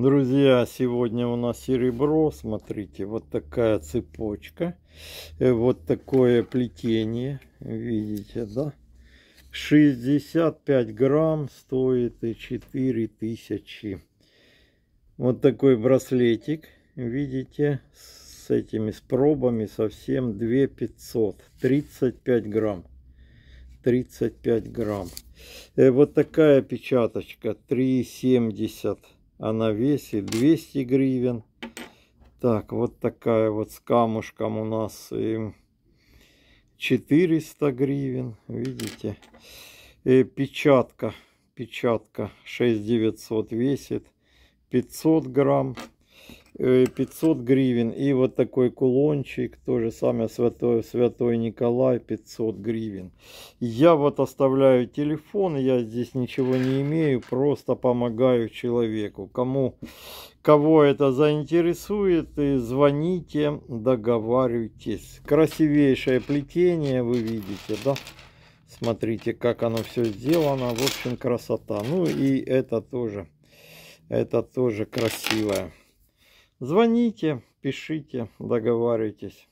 Друзья, сегодня у нас серебро, смотрите, вот такая цепочка, э, вот такое плетение, видите, да? 65 грамм стоит и 4000. Вот такой браслетик, видите, с этими с пробами совсем 2500, 35 грамм. 35 грамм. Э, вот такая печаточка 370 она а весит 200 гривен. Так, вот такая вот с камушком у нас 400 эм, гривен. Видите? И э, печатка. Печатка 6900 весит. 500 грамм. 500 э, гривен. И вот такой кулончик, тоже самое Святой, Святой Николай, 500 гривен. Я вот оставляю телефон, я здесь ничего не имею, просто помогаю человеку. Кому, кого это заинтересует, э, звоните, договаривайтесь. Красивейшее плетение, вы видите, да? Смотрите, как оно все сделано. В общем, красота. Ну и это тоже. Это тоже красивое. Звоните, пишите, договаривайтесь.